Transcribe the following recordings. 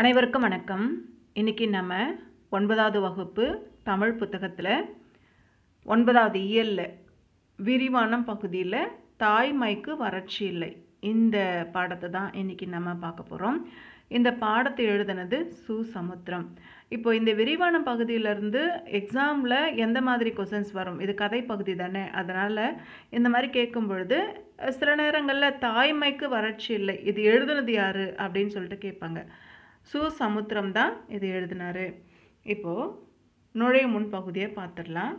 அனைவருக்கும் வணக்கம் இன்றைக்கி நம்ம ஒன்பதாவது வகுப்பு தமிழ் புத்தகத்தில் ஒன்பதாவது இயலில் விரிவான பகுதியில் தாய்மைக்கு வறட்சி இல்லை இந்த பாடத்தை தான் இன்றைக்கி நம்ம பார்க்க போகிறோம் இந்த பாடத்தை எழுதினது சு சமுத்திரம் இப்போ இந்த விரிவான பகுதியிலேருந்து எக்ஸாமில் எந்த மாதிரி கொஷின்ஸ் வரும் இது கதை பகுதி தானே அதனால் இந்த மாதிரி கேட்கும் பொழுது சில நேரங்களில் தாய்மைக்கு வறட்சி இல்லை இது எழுதுனது யார் அப்படின்னு சொல்லிட்டு கேட்பாங்க சுசமுத்திரம் தான் இது எழுதினார் இப்போது நுழையும் முன் பகுதியை பார்த்துடலாம்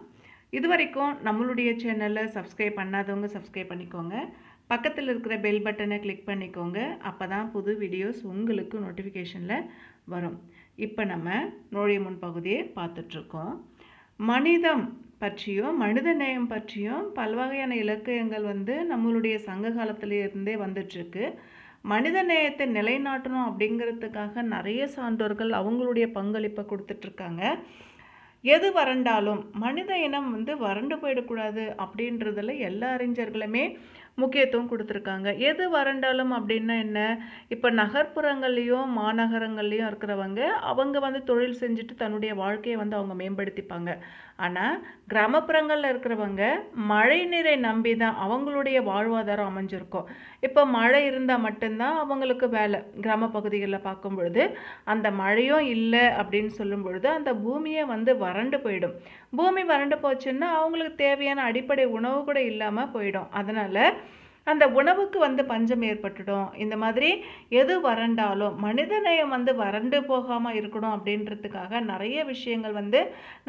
இது வரைக்கும் நம்மளுடைய சேனலை சப்ஸ்கிரைப் பண்ணாதவங்க சப்ஸ்கிரைப் பண்ணிக்கோங்க பக்கத்தில் இருக்கிற பெல் பட்டனை கிளிக் பண்ணிக்கோங்க அப்போ தான் புது வீடியோஸ் உங்களுக்கு நோட்டிஃபிகேஷனில் வரும் இப்போ நம்ம நுழைய முன்பகுதியை பார்த்துட்ருக்கோம் மனிதம் பற்றியும் மனித நேயம் பற்றியும் பல்வகையான இலக்கியங்கள் வந்து நம்மளுடைய சங்க காலத்திலே இருந்தே வந்துட்டுருக்கு மனித நேயத்தை நிலைநாட்டணும் அப்படிங்கிறதுக்காக நிறைய சான்றோர்கள் அவங்களுடைய பங்களிப்பை கொடுத்துட்ருக்காங்க எது வறண்டாலும் மனித இனம் வந்து வறண்டு போயிடக்கூடாது அப்படின்றதில் எல்லா அறிஞர்களுமே முக்கியத்துவம் கொடுத்துருக்காங்க எது வறண்டாலும் அப்படின்னா என்ன இப்போ நகர்ப்புறங்கள்லேயும் மாநகரங்கள்லேயும் இருக்கிறவங்க அவங்க வந்து தொழில் செஞ்சுட்டு தன்னுடைய வாழ்க்கையை வந்து அவங்க மேம்படுத்திப்பாங்க ஆனால் கிராமப்புறங்களில் இருக்கிறவங்க மழை நீரை நம்பி தான் அவங்களுடைய வாழ்வாதாரம் அமைஞ்சிருக்கும் இப்போ மழை இருந்தால் மட்டும்தான் அவங்களுக்கு வேலை கிராம பகுதிகளில் பார்க்கும் பொழுது அந்த மழையும் இல்லை அப்படின்னு சொல்லும் பொழுது அந்த பூமியை வந்து வறண்டு போயிடும் பூமி வறண்டு போச்சுன்னா அவங்களுக்கு தேவையான அடிப்படை உணவு கூட இல்லாமல் போயிடும் அதனால் அந்த உணவுக்கு வந்து பஞ்சம் ஏற்பட்டுடும் இந்த மாதிரி எது வறண்டாலும் மனிதநேயம் வந்து வறண்டு போகாமல் இருக்கணும் அப்படின்றதுக்காக நிறைய விஷயங்கள் வந்து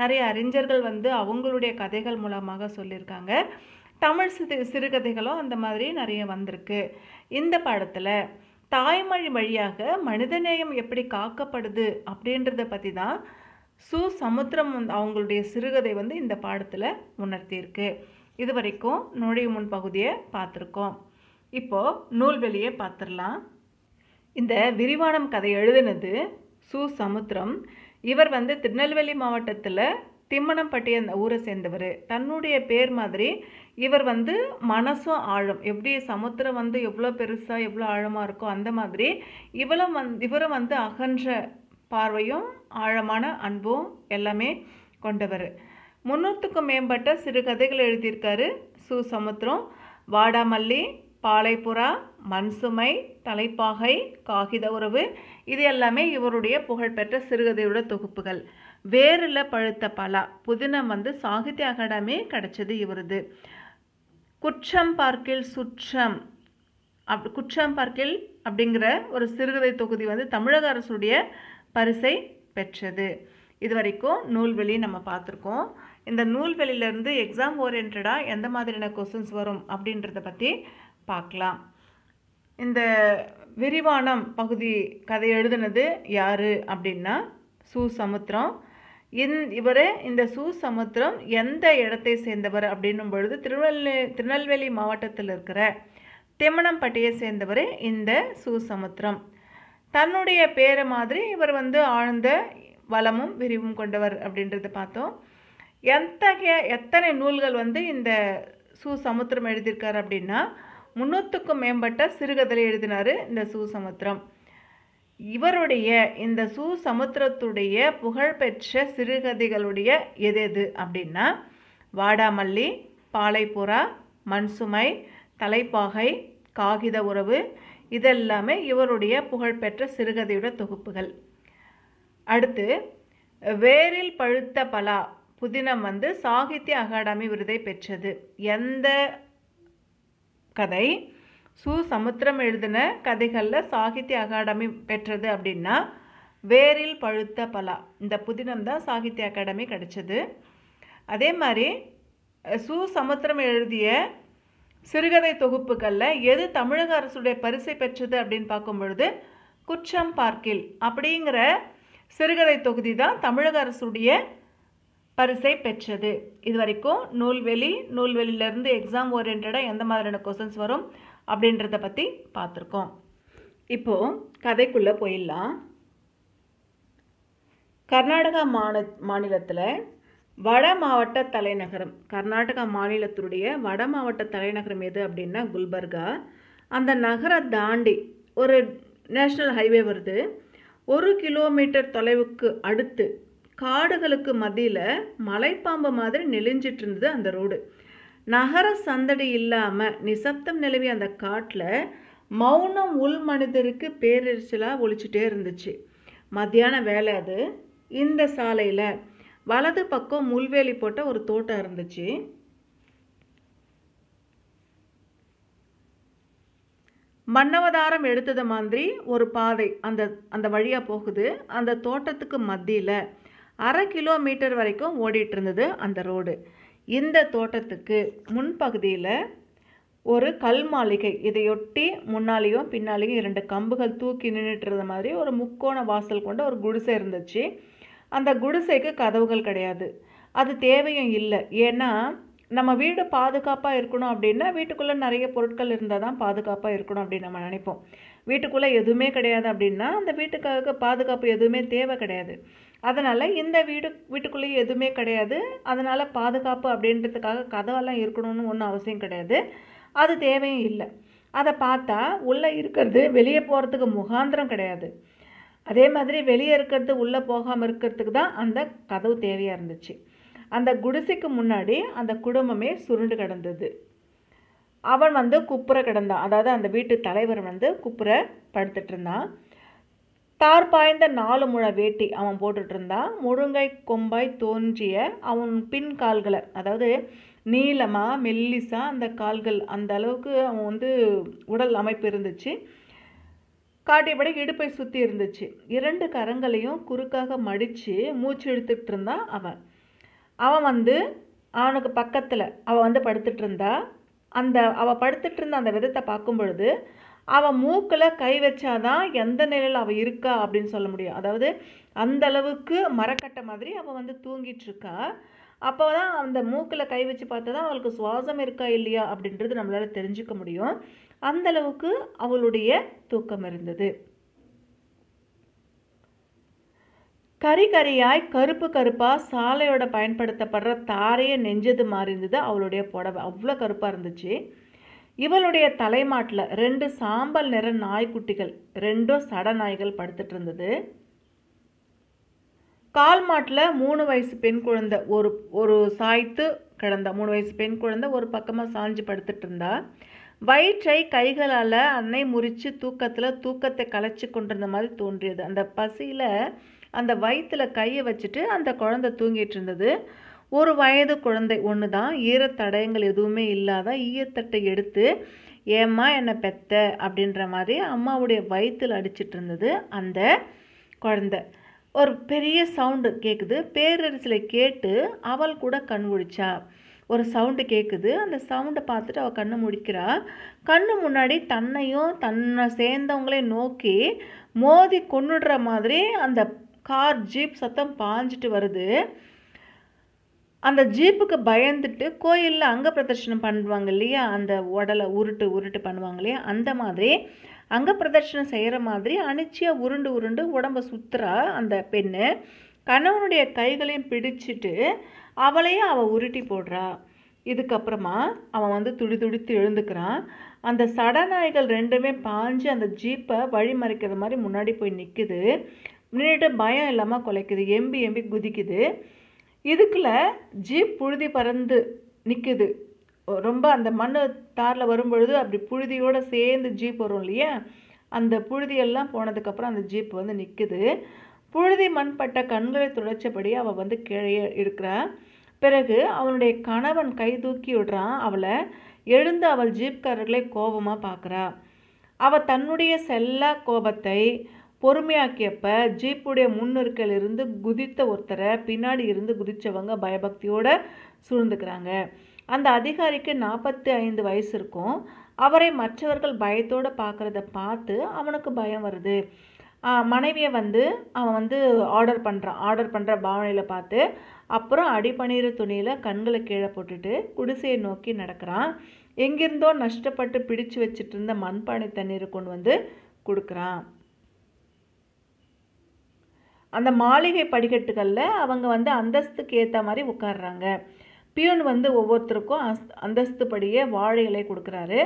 நிறைய அறிஞர்கள் வந்து அவங்களுடைய கதைகள் மூலமாக சொல்லியிருக்காங்க தமிழ் சிறு சிறுகதைகளும் அந்த மாதிரி நிறைய வந்திருக்கு இந்த பாடத்தில் தாய்மொழி வழியாக மனிதநேயம் எப்படி காக்கப்படுது அப்படின்றத பற்றி தான் சு சமுத்திரம் அவங்களுடைய சிறுகதை வந்து இந்த பாடத்தில் உணர்த்தியிருக்கு இது வரைக்கும் நுழைய முன் பகுதியை பார்த்துருக்கோம் இப்போது வெளியே பார்த்துடலாம் இந்த விரிவானம் கதை எழுதினது சு சமுத்திரம் இவர் வந்து திருநெல்வேலி மாவட்டத்தில் திம்மணம்பட்டி அந்த ஊரை சேர்ந்தவர் தன்னுடைய பேர் மாதிரி இவர் வந்து மனசும் ஆழம் எப்படி சமுத்திரம் வந்து எவ்வளோ பெருசாக எவ்வளோ ஆழமாக இருக்கோ அந்த மாதிரி இவளும் வந் இவரும் வந்து அகன்ற பார்வையும் ஆழமான அன்பும் எல்லாமே கொண்டவர் முன்னூற்றுக்கும் மேம்பட்ட சிறுகதைகள் எழுதியிருக்காரு சு சமுத்திரம் வாடாமல்லி பாலைப்புறா மண்சுமை தலைப்பாகை காகித உறவு இது எல்லாமே இவருடைய புகழ்பெற்ற சிறுகதையோட தொகுப்புகள் வேரில் பழுத்த பலா புதினம் வந்து சாகித்ய அகாடமி கிடச்சது இவரது குற்றம் பார்க்கில் சுற்றம் அப் குற்றம் பார்க்கில் அப்படிங்கிற ஒரு சிறுகதை தொகுதி வந்து தமிழக அரசுடைய பரிசை பெற்றது இது வரைக்கும் நூல்வெளி நம்ம பார்த்துருக்கோம் இந்த நூல்வெளியிலேருந்து எக்ஸாம் ஓரியன்டாக எந்த மாதிரியான கொஸ்டின்ஸ் வரும் அப்படின்றத பற்றி பார்க்கலாம் இந்த விரிவானம் பகுதி கதை எழுதுனது யார் அப்படின்னா சுசமுத்திரம் இந் இவர் இந்த சுசமுத்திரம் எந்த இடத்தை சேர்ந்தவர் அப்படின்னும் பொழுது திருநெல்வேலி திருநெல்வேலி மாவட்டத்தில் இருக்கிற தெம்மனம்பட்டியை சேர்ந்தவர் இந்த சுசமுத்திரம் தன்னுடைய பேரை மாதிரி இவர் வந்து ஆழ்ந்த வளமும் விரிவும் கொண்டவர் அப்படின்றத பார்த்தோம் எத்தகைய எத்தனை நூல்கள் வந்து இந்த சு சமுத்திரம் எழுதியிருக்கார் அப்படின்னா முன்னூற்றுக்கும் மேம்பட்ட சிறுகதையில் எழுதினார் இந்த சு சமுத்திரம் இவருடைய இந்த சு சமுத்திரத்துடைய புகழ்பெற்ற சிறுகதைகளுடைய எது எது அப்படின்னா வாடாமல்லி பாலைப்புறா மண்சுமை தலைப்பாகை காகித உறவு இதெல்லாமே இவருடைய புகழ்பெற்ற சிறுகதையுடைய தொகுப்புகள் அடுத்து வேரில் பழுத்த பலா புதினம் வந்து சாகித்ய அகாடமி விருதை பெற்றது எந்த கதை சு சமுத்திரம் எழுதின கதைகளில் சாகித்ய அகாடமி பெற்றது அப்படின்னா வேரில் பழுத்த பலா இந்த புதினம் தான் சாகித்ய அகாடமி கிடைச்சது அதே மாதிரி சு சமுத்திரம் எழுதிய சிறுகதை தொகுப்புகளில் எது தமிழக அரசுடைய பரிசை பெற்றது அப்படின்னு பார்க்கும் பொழுது குற்றம் பார்க்கில் அப்படிங்கிற சிறுகதை தொகுதி தான் தமிழக அரசுடைய பரிசை பெற்றது இது வரைக்கும் நூல்வெளி நூல்வெளியிலேருந்து எக்ஸாம் ஓரியன்டாக எந்த மாதிரியான கொஸ்டின்ஸ் வரும் அப்படின்றத பற்றி பார்த்துருக்கோம் இப்போது கதைக்குள்ளே போயிடலாம் கர்நாடகா மாநில மாநிலத்தில் வட மாவட்ட தலைநகரம் கர்நாடகா மாநிலத்தினுடைய வட மாவட்ட தலைநகரம் எது அப்படின்னா குல்பர்கா அந்த நகரை தாண்டி ஒரு நேஷ்னல் ஹைவே வருது ஒரு கிலோமீட்டர் தொலைவுக்கு அடுத்து காடுகளுக்கு மத்தியில் மலைப்பாம்பு மாதிரி நெளிஞ்சிட்டு இருந்தது அந்த ரோடு நகர சந்தடி இல்லாமல் நிசப்தம் நிலவி அந்த காட்டில் மௌனம் உள் மனிதருக்கு பேரெரிச்சலாக ஒழிச்சிட்டே இருந்துச்சு மத்தியான வேலை அது இந்த சாலையில் வலது பக்கம் முள்வேலி போட்ட ஒரு தோட்டம் இருந்துச்சு மன்னவதாரம் எடுத்தது மாதிரி ஒரு பாதை அந்த அந்த வழியாக போகுது அந்த தோட்டத்துக்கு மத்தியில் அரை கிலோமீட்டர் வரைக்கும் ஓடிட்டு இருந்தது அந்த ரோடு இந்த தோட்டத்துக்கு முன்பகுதியில் ஒரு கல் மாளிகை இதையொட்டி முன்னாலேயும் பின்னாலேயும் இரண்டு கம்புகள் தூக்கி நின்றுட்டு மாதிரி ஒரு முக்கோண வாசல் கொண்ட ஒரு குடிசை இருந்துச்சு அந்த குடிசைக்கு கதவுகள் கிடையாது அது தேவையும் இல்லை ஏன்னா நம்ம வீடு பாதுகாப்பாக இருக்கணும் அப்படின்னா வீட்டுக்குள்ளே நிறைய பொருட்கள் இருந்தால் தான் பாதுகாப்பாக இருக்கணும் அப்படின்னு நம்ம நினைப்போம் வீட்டுக்குள்ளே எதுவுமே கிடையாது அப்படின்னா அந்த வீட்டுக்காக பாதுகாப்பு எதுவுமே தேவை கிடையாது அதனால் இந்த வீடு வீட்டுக்குள்ளேயே எதுவுமே கிடையாது அதனால் பாதுகாப்பு அப்படின்றதுக்காக கதவெல்லாம் இருக்கணும்னு ஒன்றும் அவசியம் கிடையாது அது தேவையும் இல்லை அதை பார்த்தா உள்ளே இருக்கிறது வெளியே போகிறதுக்கு முகாந்திரம் கிடையாது அதே மாதிரி வெளியே இருக்கிறது உள்ளே போகாமல் இருக்கிறதுக்கு தான் அந்த கதவு தேவையாக இருந்துச்சு அந்த குடிசைக்கு முன்னாடி அந்த குடும்பமே சுருண்டு கிடந்தது அவன் வந்து குப்புற கிடந்தான் அதாவது அந்த வீட்டு தலைவர் வந்து குப்புற படுத்துட்டு இருந்தான் தார் பாய்ந்த நாலு முழ வேட்டி அவன் போட்டுட்டு இருந்தான் முழுங்கை கொம்பாய் தோன்றிய அவன் பின் கால்களை அதாவது நீளமாக மெல்லிசாக அந்த கால்கள் அந்த அளவுக்கு அவன் வந்து உடல் அமைப்பு இருந்துச்சு காட்டியபடி இடுப்பை சுற்றி இருந்துச்சு இரண்டு கரங்களையும் குறுக்காக மடித்து மூச்சு இழுத்துட்டு இருந்தான் அவன் அவன் வந்து அவனுக்கு பக்கத்தில் அவள் வந்து படுத்துட்டு இருந்தா அந்த அவள் படுத்துட்டு இருந்த அந்த விதத்தை பார்க்கும் பொழுது அவன் மூக்கில் கை வச்சாதான் எந்த நிலையில் அவள் இருக்கா அப்படின்னு சொல்ல முடியும் அதாவது அந்த அளவுக்கு மரக்கட்டை மாதிரி அவள் வந்து தூங்கிட்டு இருக்கா அப்போ தான் அந்த மூக்கில் கை வச்சு பார்த்தா தான் அவளுக்கு சுவாசம் இருக்கா இல்லையா அப்படின்றது நம்மளால் தெரிஞ்சுக்க முடியும் அந்தளவுக்கு அவளுடைய தூக்கம் இருந்தது கறி கறியாய் கருப்பு கருப்பாக சாலையோட பயன்படுத்தப்படுற தாரையை நெஞ்சது மாதிரி இருந்தது அவளுடைய புடவை அவ்வளோ கருப்பாக இருந்துச்சு இவளுடைய தலைமாட்டில் ரெண்டு சாம்பல் நிற நாய்க்குட்டிகள் ரெண்டும் சட நாய்கள் படுத்துட்டு இருந்தது கால் மாட்டில் மூணு வயசு பெண் குழந்தை ஒரு ஒரு சாய்த்து கிடந்தா மூணு வயசு பெண் குழந்தை ஒரு பக்கமாக சாஞ்சு படுத்துட்டு இருந்தா வயிற்றை கைகளால் அன்னை முறித்து தூக்கத்தில் தூக்கத்தை கலைச்சி கொண்டிருந்த மாதிரி தோன்றியது அந்த பசியில் அந்த வயிற்றில் கையை வச்சுட்டு அந்த குழந்தை தூங்கிட்டு இருந்தது ஒரு வயது குழந்தை ஒன்று தான் ஈரத்தடயங்கள் எதுவுமே இல்லாத ஈயத்தட்டை எடுத்து ஏம்மா என்னை பெத்த அப்படின்ற மாதிரி அம்மாவுடைய வயிற்றில் அடிச்சிட்டு இருந்தது அந்த குழந்தை ஒரு பெரிய சவுண்டு கேட்குது பேரரசில் கேட்டு அவள் கூட கண் குடிச்சா ஒரு சவுண்டு கேட்குது அந்த சவுண்டை பார்த்துட்டு அவள் கண்ணை முடிக்கிறாள் கண்ணு முன்னாடி தன்னையும் தன்னை சேர்ந்தவங்களையும் நோக்கி மோதி கொண்டுடுற மாதிரி அந்த கார் ஜீப் சத்தம் பாஞ்சிட்டு வருது அந்த ஜீப்புக்கு பயந்துட்டு கோயிலில் அங்க பிரதர்ஷனம் பண்ணுவாங்க இல்லையா அந்த உடலை உருட்டு உருட்டு பண்ணுவாங்க இல்லையா அந்த மாதிரி அங்க பிரதர்ஷனம் செய்கிற மாதிரி அனிச்சியாக உருண்டு உருண்டு உடம்பை சுற்றுறா அந்த பெண்ணு கணவனுடைய கைகளையும் பிடிச்சிட்டு அவளையும் அவள் உருட்டி போடுறா இதுக்கப்புறமா அவன் வந்து துடி துடித்து எழுந்துக்கிறான் அந்த சடநாய்கள் ரெண்டுமே பாஞ்சு அந்த ஜீப்பை வழி மறைக்கிற மாதிரி முன்னாடி போய் நிற்குது முன்னாடி பயம் இல்லாமல் குலைக்குது எம்பி எம்பி குதிக்குது இதுக்குள்ள ஜீப் புழுதி பறந்து நிற்குது ரொம்ப அந்த மண் தாரில் வரும்பொழுது அப்படி புழுதியோடு சேர்ந்து ஜீப் வரும் இல்லையா அந்த புழுதியெல்லாம் போனதுக்கப்புறம் அந்த ஜீப் வந்து நிற்குது புழுதி மண்பட்ட கண்களை துடைச்சபடி அவள் வந்து கீழே இருக்கிறா பிறகு அவனுடைய கணவன் கை தூக்கி விடுறான் அவளை எழுந்து அவள் ஜீப்காரர்களை கோபமாக பார்க்குறா அவள் தன்னுடைய செல்லா கோபத்தை பொறுமையாக்கியப்ப ஜீப்புடைய முன்னிற்கில் இருந்து குதித்த ஒருத்தரை பின்னாடி இருந்து குதித்தவங்க பயபக்தியோடு சூழ்ந்துக்கிறாங்க அந்த அதிகாரிக்கு நாற்பத்தி ஐந்து வயசு இருக்கும் அவரை மற்றவர்கள் பயத்தோடு பார்க்குறத பார்த்து அவனுக்கு பயம் வருது மனைவியை வந்து அவன் வந்து ஆர்டர் பண்ணுறான் ஆர்டர் பண்ணுற பாவனையில் பார்த்து அப்புறம் அடிபணிகிற துணியில் கண்களை கீழே போட்டுட்டு குடிசையை நோக்கி நடக்கிறான் எங்கிருந்தோ நஷ்டப்பட்டு பிடிச்சு வச்சுட்டு இருந்த மண்பானை தண்ணீரை கொண்டு வந்து கொடுக்குறான் அந்த மாளிகை படிக்கட்டுகளில் அவங்க வந்து அந்தஸ்துக்கு ஏற்ற மாதிரி உட்காடுறாங்க பியூன் வந்து ஒவ்வொருத்தருக்கும் அஸ் அந்தஸ்துப்படியே வாழை இலை கொடுக்குறாரு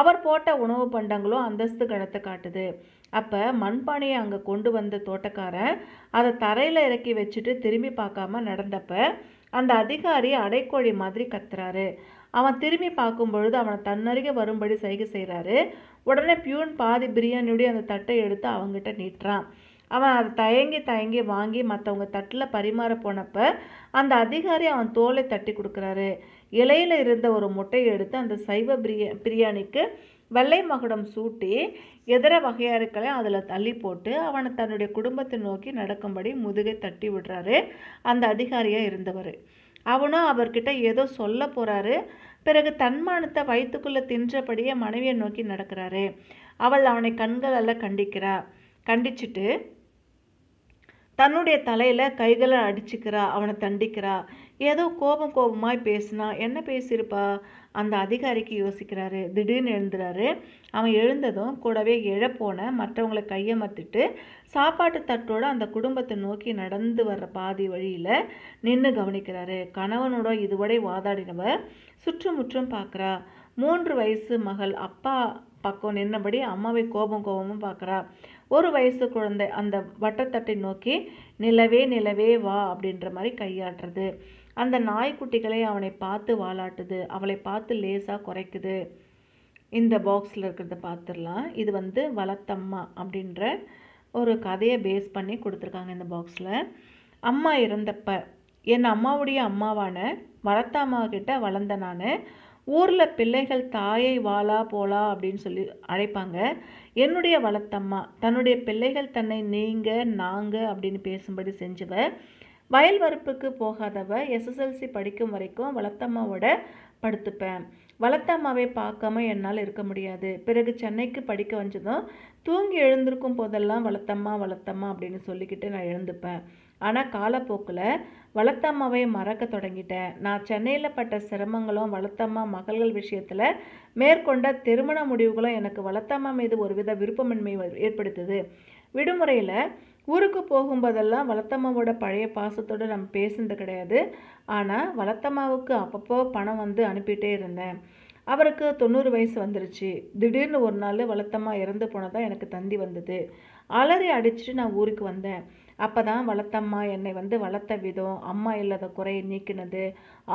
அவர் போட்ட உணவு பண்டங்களும் அந்தஸ்து கணத்தை காட்டுது அப்போ மண்பானையை அங்கே கொண்டு வந்த தோட்டக்காரன் அதை தரையில் இறக்கி வச்சுட்டு திரும்பி பார்க்காம நடந்தப்ப அந்த அதிகாரி அடைக்கோழி மாதிரி கத்துறாரு அவன் திரும்பி பார்க்கும் பொழுது அவனை தன்னருகே வரும்படி சைகை செய்கிறாரு உடனே பியூன் பாதி பிரியாணியுடைய அந்த தட்டை எடுத்து அவங்ககிட்ட நீட்டுறான் அவன் அதை தயங்கி தயங்கி வாங்கி மற்றவங்க தட்டில் பரிமாற போனப்போ அந்த அதிகாரி அவன் தோலை தட்டி கொடுக்குறாரு இலையில் இருந்த ஒரு முட்டையை எடுத்து அந்த சைவ பிரியா பிரியாணிக்கு வெள்ளை மகுடம் சூட்டி எதிர வகையாருக்களை அதில் தள்ளி போட்டு அவனை தன்னுடைய குடும்பத்தை நோக்கி நடக்கும்படி முதுகை தட்டி விடுறாரு அந்த அதிகாரியாக இருந்தவர் அவனும் அவர்கிட்ட ஏதோ சொல்ல போகிறாரு பிறகு தன்மானத்தை வயிற்றுக்குள்ளே தின்றபடியே மனைவியை நோக்கி நடக்கிறாரு அவள் அவனை கண்களெல்லாம் கண்டிக்கிறா கண்டிச்சுட்டு தன்னுடைய தலையில் கைகளை அடிச்சுக்கிறா அவனை தண்டிக்கிறா ஏதோ கோபம் கோபமாய் பேசினா என்ன பேசியிருப்பா அந்த அதிகாரிக்கு யோசிக்கிறாரு திடீர்னு எழுந்துறாரு அவன் எழுந்ததும் கூடவே எழப்போன மற்றவங்களை கையமர்த்திட்டு சாப்பாட்டு தட்டோட அந்த குடும்பத்தை நோக்கி நடந்து வர்ற பாதி வழியில் நின்று கவனிக்கிறாரு கணவனோட இதுவரை வாதாடினவ சுற்றுமுற்றும் பார்க்குறா மூன்று வயசு மகள் அப்பா பக்கம் நின்னபடி அம்மாவை கோபம் கோபமும் பார்க்குறா ஒரு வயசு குழந்தை அந்த வட்டத்தட்டை நோக்கி நிலவே நிலவே வா அப்படின்ற மாதிரி கையாட்டுறது அந்த நாய்க்குட்டிகளை அவனை பார்த்து வாலாட்டுது அவளை பார்த்து லேசாக குறைக்குது இந்த பாக்ஸில் இருக்கிறத பார்த்துடலாம் இது வந்து வளத்தம்மா அப்படின்ற ஒரு கதையை பேஸ் பண்ணி கொடுத்துருக்காங்க இந்த பாக்ஸில் அம்மா இறந்தப்ப என் அம்மாவுடைய அம்மாவான வளர்த்தம்மா கிட்டே வளர்ந்த நான் ஊரில் பிள்ளைகள் தாயை வாலா போலா அப்படின்னு சொல்லி அழைப்பாங்க என்னுடைய வளர்த்தம்மா தன்னுடைய பிள்ளைகள் தன்னை நீங்கள் நாங்கள் அப்படின்னு பேசும்படி செஞ்சவ வயல் வரப்புக்கு போகாதவ எஸ்எஸ்எல்சி படிக்கும் வரைக்கும் வளர்த்தம்மாவோட படுத்துப்பேன் வளர்த்தம்மாவை பார்க்காம என்னால் இருக்க முடியாது பிறகு சென்னைக்கு படிக்க வந்ததும் தூங்கி எழுந்திருக்கும் போதெல்லாம் வளர்த்தம்மா வளர்த்தம்மா அப்படின்னு சொல்லிக்கிட்டு நான் எழுந்துப்பேன் ஆனால் காலப்போக்கில் வளர்த்தம்மாவை மறக்க தொடங்கிட்டேன் நான் சென்னையில் பட்ட சிரமங்களும் வளர்த்தம்மா மகள்கள் விஷயத்தில் மேற்கொண்ட திருமண முடிவுகளும் எனக்கு வளர்த்தம்மா மீது ஒருவித விருப்பமின்மை ஏற்படுத்துது விடுமுறையில் ஊருக்கு போகும்போதெல்லாம் வளர்த்தம்மாவோட பழைய பாசத்தோடு நம்ம பேசுனது கிடையாது ஆனால் வளர்த்தம்மாவுக்கு அப்பப்போ பணம் வந்து அனுப்பிட்டே இருந்தேன் அவருக்கு தொண்ணூறு வயசு வந்துருச்சு திடீர்னு ஒரு நாள் வளர்த்தம்மா இறந்து போனதாக எனக்கு தந்தி வந்தது அலறி அடிச்சுட்டு நான் ஊருக்கு வந்தேன் அப்போ தான் வளர்த்தம்மா என்னை வந்து வளர்த்த விதம் அம்மா இல்லாத குறையை நீக்கினது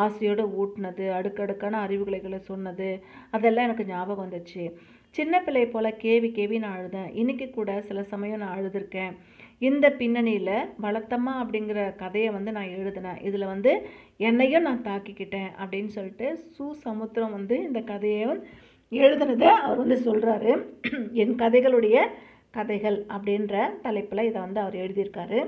ஆசையோடு ஊட்டினது அடுக்கடுக்கான அறிவுகளைகளை சொன்னது அதெல்லாம் எனக்கு ஞாபகம் வந்துச்சு சின்ன பிள்ளை போல் கேவி கேவி நான் அழுதேன் இன்றைக்கி கூட சில சமயம் நான் அழுதுருக்கேன் இந்த பின்னணியில் வளர்த்தம்மா அப்படிங்கிற கதையை வந்து நான் எழுதினேன் இதில் வந்து என்னையும் நான் தாக்கிக்கிட்டேன் அப்படின்னு சொல்லிட்டு சு சமுத்திரம் வந்து இந்த கதையை எழுதுனதை அவர் வந்து சொல்கிறாரு என் கதைகளுடைய கதைகள் அப்படின்ற தலைப்பில் இதை வந்து அவர் எழுதியிருக்காரு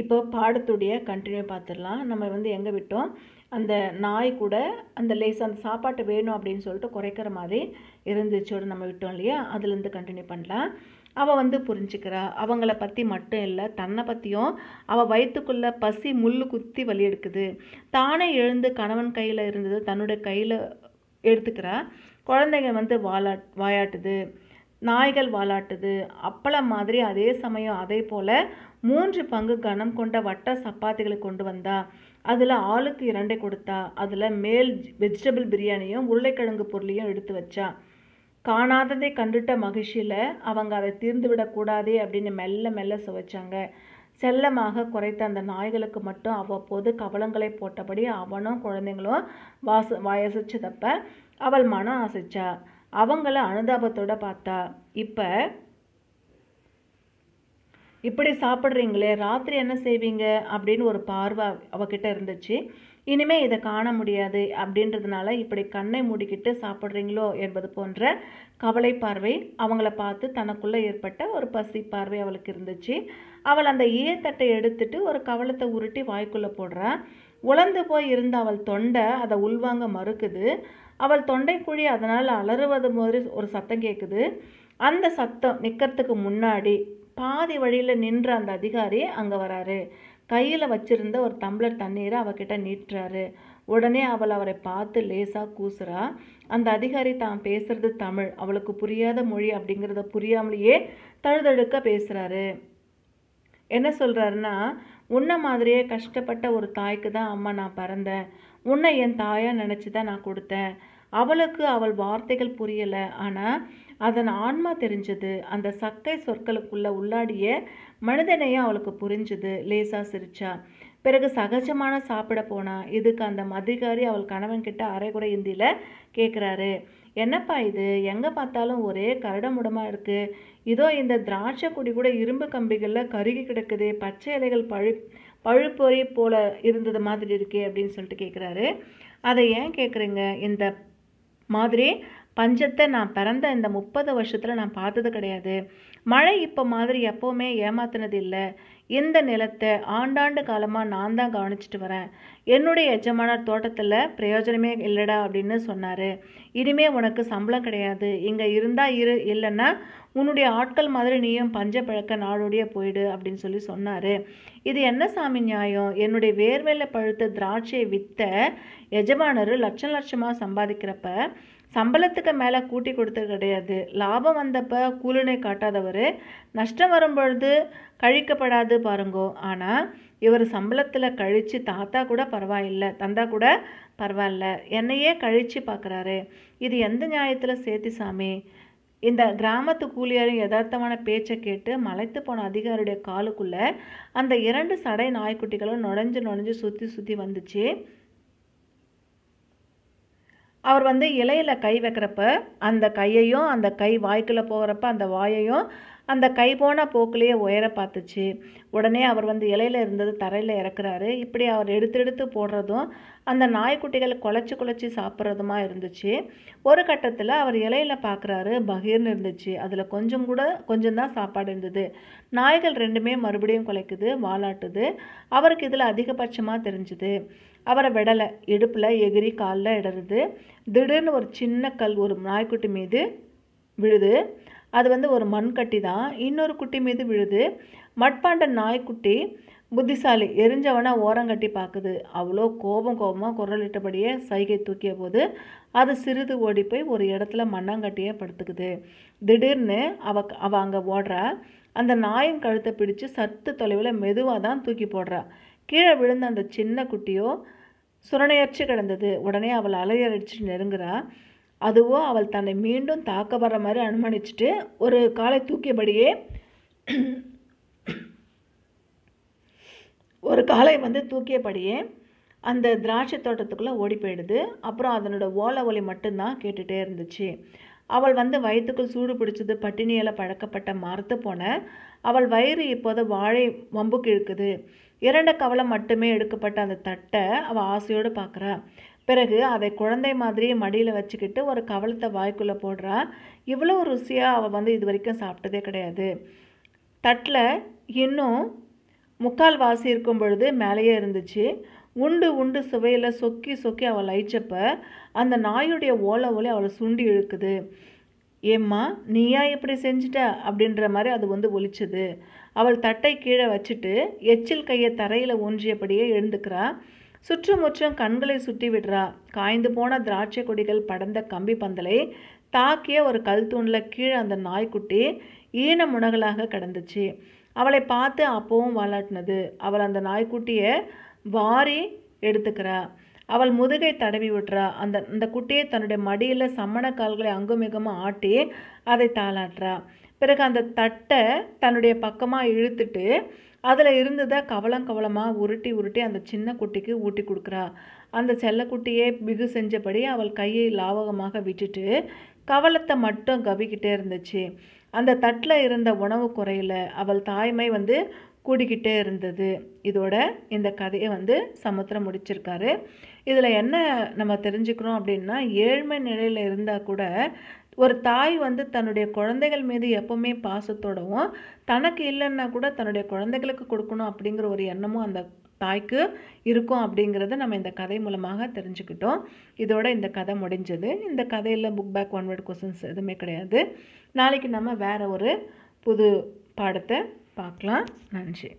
இப்போ பாடத்துடைய கண்டினியூ பார்த்துடலாம் நம்ம வந்து எங்கே விட்டோம் அந்த நாய் கூட அந்த லேஸ் அந்த சாப்பாட்டை வேணும் அப்படின்னு சொல்லிட்டு குறைக்கிற மாதிரி இருந்துச்சோடு நம்ம விட்டோம் இல்லையா அதுலேருந்து கண்டினியூ பண்ணலாம் அவள் வந்து புரிஞ்சுக்கிறா அவங்கள பற்றி மட்டும் இல்லை தன்னை பற்றியும் அவள் வயிற்றுக்குள்ளே பசி முள் குத்தி வலி எடுக்குது தானே எழுந்து கணவன் கையில் இருந்தது தன்னுடைய கையில் எடுத்துக்கிறா குழந்தைங்க வந்து வாழா வாயாட்டுது நாய்கள் வாலாட்டுது அப்பளம் மாதிரி அதே சமயம் அதே போல் மூன்று பங்கு கனம் கொண்ட வட்ட சப்பாத்திகளை கொண்டு வந்தா அதில் ஆளுக்கு இரண்டை கொடுத்தா அதில் மேல் வெஜிடபிள் பிரியாணியும் உருளைக்கிழங்கு பொருளையும் எடுத்து வச்சா காணாததை கண்டுட்ட மகிழ்ச்சியில் அவங்க அதை தீர்ந்து விடக்கூடாதே அப்படின்னு மெல்ல மெல்ல சுவைச்சாங்க செல்லமாக குறைத்த அந்த நாய்களுக்கு மட்டும் அவ்வப்போது கவலங்களை போட்டபடி அவனும் குழந்தைங்களும் வாச வாயசிச்சதப்ப அவள் மனம் ஆசைச்சா அவங்கள அனுதாபத்தோடு பார்த்தா இப்போ இப்படி சாப்பிட்றீங்களே ராத்திரி என்ன செய்வீங்க அப்படின்னு ஒரு பார்வை அவகிட்ட இருந்துச்சு இனிமேல் இதை காண முடியாது அப்படின்றதுனால இப்படி கண்ணை மூடிக்கிட்டு சாப்பிட்றீங்களோ என்பது போன்ற கவலை பார்வை அவங்கள பார்த்து தனக்குள்ளே ஏற்பட்ட ஒரு பசி பார்வை அவளுக்கு இருந்துச்சு அவள் அந்த ஈயத்தட்டை எடுத்துட்டு ஒரு கவலத்தை உருட்டி வாய்க்குள்ளே போடுறா உலர்ந்து போய் இருந்த அவள் தொண்டை அதை உள்வாங்க மறுக்குது அவள் தொண்டைக்குழி அதனால் அலறுவது மாதிரி ஒரு சத்தம் கேட்குது அந்த சத்தம் நிற்கிறதுக்கு முன்னாடி பாதி வழியில் நின்ற அந்த அதிகாரி அங்கே வராரு கையில் வச்சுருந்த ஒரு தம்ளர் தண்ணீரை அவகிட்ட நீட்டுறாரு உடனே அவள் அவரை பார்த்து லேசாக கூசுறா அந்த அதிகாரி தான் பேசுகிறது தமிழ் அவளுக்கு புரியாத மொழி அப்படிங்கிறத புரியாமலேயே தழுதழுக்க பேசுகிறாரு என்ன சொல்கிறாருன்னா உன்ன மாதிரியே கஷ்டப்பட்ட ஒரு தாய்க்கு தான் அம்மா நான் பறந்தேன் உன்னை என் தாயாக நினச்சி தான் நான் கொடுத்தேன் அவளுக்கு அவள் வார்த்தைகள் புரியலை ஆனால் அதன் ஆன்மா தெரிஞ்சது அந்த சக்கை சொற்களுக்குள்ள உள்ளாடிய மனிதனையும் அவளுக்கு புரிஞ்சுது லேசா சிரிச்சா பிறகு சகஜமான சாப்பிட போனா இதுக்கு அந்த மதிகாரி அவள் கணவன் கிட்ட அரைகுறை இந்தியில் கேட்குறாரு என்னப்பா இது எங்கே பார்த்தாலும் ஒரே கருடமுடமாக இருக்குது இதோ இந்த திராட்சை கொடி கூட இரும்பு கம்பிகளில் கருகி கிடக்குது பச்சை இலைகள் பழு பழுப்பொறி போல இருந்தது மாதிரி இருக்கே அப்படின்னு சொல்லிட்டு கேட்குறாரு அதை ஏன் கேட்குறீங்க இந்த மாதிரி பஞ்சத்தை நான் பிறந்த இந்த முப்பது வருஷத்தில் நான் பார்த்தது கிடையாது மழை இப்போ மாதிரி எப்போவுமே ஏமாத்தினது இல்லை இந்த நிலத்தை ஆண்டாண்டு காலமாக நான் தான் கவனிச்சிட்டு வரேன் என்னுடைய எஜமானர் தோட்டத்தில் பிரயோஜனமே இல்லைடா அப்படின்னு சொன்னார் இனிமே உனக்கு சம்பளம் கிடையாது இங்கே இருந்தால் இரு இல்லைன்னா உன்னுடைய ஆட்கள் மாதிரி நீயும் பஞ்ச பழக்க நாடோடைய போயிடு அப்படின்னு சொல்லி சொன்னார் இது என்ன சாமி நியாயம் என்னுடைய வேர்வேலை பழுத்த திராட்சையை விற்ற எஜமானர் லட்சம் லட்சமாக சம்பாதிக்கிறப்ப சம்பளத்துக்கு மேலே கூட்டி கொடுத்தது கிடையாது லாபம் வந்தப்போ கூலினை காட்டாதவர் நஷ்டம் வரும்பொழுது கழிக்கப்படாது பாருங்கோ ஆனால் இவர் சம்பளத்தில் கழித்து தாத்தா கூட பரவாயில்லை தந்தா கூட பரவாயில்ல என்னையே கழித்து பார்க்குறாரு இது எந்த நியாயத்தில் சேர்த்தி சாமி இந்த கிராமத்து கூலியாரின் யதார்த்தமான பேச்சை கேட்டு மலைத்து போன அதிகாரியுடைய காலுக்குள்ளே அந்த இரண்டு சடை நாய்க்குட்டிகளும் நுழைஞ்சு நுழைஞ்சு சுற்றி சுற்றி வந்துச்சு அவர் வந்து இலையில் கை வைக்கிறப்ப அந்த கையையும் அந்த கை வாய்க்குள்ளே போகிறப்ப அந்த வாயையும் அந்த கை போன போக்குலேயே உயர பார்த்துச்சு உடனே அவர் வந்து இலையில் இருந்தது தரையில் இறக்குறாரு இப்படி அவர் எடுத்து எடுத்து போடுறதும் அந்த நாய்க்குட்டிகள் குழச்சி குழச்சி சாப்பிட்றதுமா இருந்துச்சு ஒரு கட்டத்தில் அவர் இலையில் பார்க்குறாரு பகீர்னு இருந்துச்சு அதில் கொஞ்சம் கூட கொஞ்சம் தான் சாப்பாடு இருந்தது நாய்கள் ரெண்டுமே மறுபடியும் குலைக்குது வாலாட்டுது அவருக்கு இதில் அதிகபட்சமாக தெரிஞ்சுது அவரை விடலை இடுப்பில் எகிரி காலில் இடருது திடீர்னு ஒரு சின்ன கல் ஒரு நாய்க்குட்டி மீது விழுது அது வந்து ஒரு மண் கட்டி தான் இன்னொரு குட்டி மீது விழுது மட்பாண்ட நாய்க்குட்டி புத்திசாலி ஓரம் ஓரங்கட்டி பார்க்குது அவ்வளோ கோபம் கோபமாக குரலிட்டபடியே சைகை தூக்கிய போது அது சிறிது ஓடி போய் ஒரு இடத்துல மண்ணாங்கட்டியே படுத்துக்குது திடீர்னு அவ அவள் அங்கே ஓடுறா அந்த நாயின் கழுத்தை பிடிச்சு சத்து தொலைவில் மெதுவாக தான் தூக்கி போடுறா கீழே விழுந்த அந்த சின்ன குட்டியோ சுரணையற்று கிடந்தது உடனே அவள் அலையடிச்சு நெருங்குறா அதுவோ அவள் தன்னை மீண்டும் தாக்க வர மாதிரி அனுமானிச்சுட்டு ஒரு காலை தூக்கியபடியே ஒரு காலை வந்து தூக்கியபடியே அந்த திராட்சை தோட்டத்துக்குள்ளே ஓடி போயிடுது அப்புறம் அதனோட ஓலை ஒலி மட்டும்தான் கேட்டுகிட்டே இருந்துச்சு அவள் வந்து வயிற்றுக்குள் சூடு பிடிச்சது பட்டினியால் பழக்கப்பட்ட மரத்து போன அவள் வயிறு இப்போது வாழை வம்புக்கு இழுக்குது இரண்டு கவலை மட்டுமே எடுக்கப்பட்ட அந்த தட்டை அவள் ஆசையோடு பார்க்குறா பிறகு அதை குழந்தை மாதிரியே மடியில் வச்சுக்கிட்டு ஒரு கவலத்தை வாய்க்குள்ளே போடுறா இவ்வளோ ருசியாக அவள் வந்து இது வரைக்கும் சாப்பிட்டதே கிடையாது தட்டில் இன்னும் முக்கால் வாசி இருக்கும் பொழுது மேலேயே இருந்துச்சு உண்டு உண்டு சுவையில் சொக்கி சொக்கி அவள் அழைச்சப்ப அந்த நாயுடைய ஓலை ஓலை அவளை சுண்டி இழுக்குது ஏம்மா நீயா இப்படி செஞ்சிட்ட அப்படின்ற மாதிரி அது வந்து ஒழிச்சது அவள் தட்டை கீழே வச்சுட்டு எச்சில் கையை தரையில் ஊன்றியபடியே எழுந்துக்கிறா சுற்றுமுற்றும் கண்களை சுற்றி விடுறா காய்ந்து போன திராட்சை கொடிகள் படந்த கம்பி பந்தலை தாக்கிய ஒரு கல் தூணில் கீழே அந்த நாய்க்குட்டி ஈன முனகலாக கிடந்துச்சு அவளை பார்த்து அப்பவும் வாலாட்டினது அவள் அந்த நாய்க்குட்டியை வாரி எடுத்துக்கிறா அவள் முதுகை தடவி விட்டுறா அந்த அந்த குட்டியை தன்னுடைய மடியில் சம்மண கால்களை அங்குமிகமாக ஆட்டி அதை தாளாட்டுறா பிறகு அந்த தட்டை தன்னுடைய பக்கமாக இழுத்துட்டு அதில் இருந்ததை கவலம் கவலமாக உருட்டி உருட்டி அந்த சின்ன குட்டிக்கு ஊட்டி கொடுக்குறா அந்த செல்லக்குட்டியே மிகு செஞ்சபடி அவள் கையை லாவகமாக விட்டுட்டு கவலத்தை மட்டும் கவிக்கிட்டே இருந்துச்சு அந்த தட்டில் இருந்த உணவு குறையில் அவள் தாய்மை வந்து கூடிக்கிட்டே இருந்தது இதோட இந்த கதையை வந்து சமுத்திரம் முடிச்சிருக்காரு இதில் என்ன நம்ம தெரிஞ்சுக்கிறோம் அப்படின்னா ஏழ்மை நிலையில் இருந்தால் கூட ஒரு தாய் வந்து தன்னுடைய குழந்தைகள் மீது எப்போவுமே பாசத்தோடவும் தனக்கு இல்லைன்னா கூட தன்னுடைய குழந்தைகளுக்கு கொடுக்கணும் அப்படிங்கிற ஒரு எண்ணமும் அந்த தாய்க்கு இருக்கும் அப்படிங்கிறத நம்ம இந்த கதை மூலமாக தெரிஞ்சுக்கிட்டோம் இதோட இந்த கதை முடிஞ்சது இந்த கதையில் book back one word questions எதுவுமே கிடையாது நாளைக்கு நம்ம வேறு ஒரு புது பாடத்தை பார்க்கலாம் நன்றி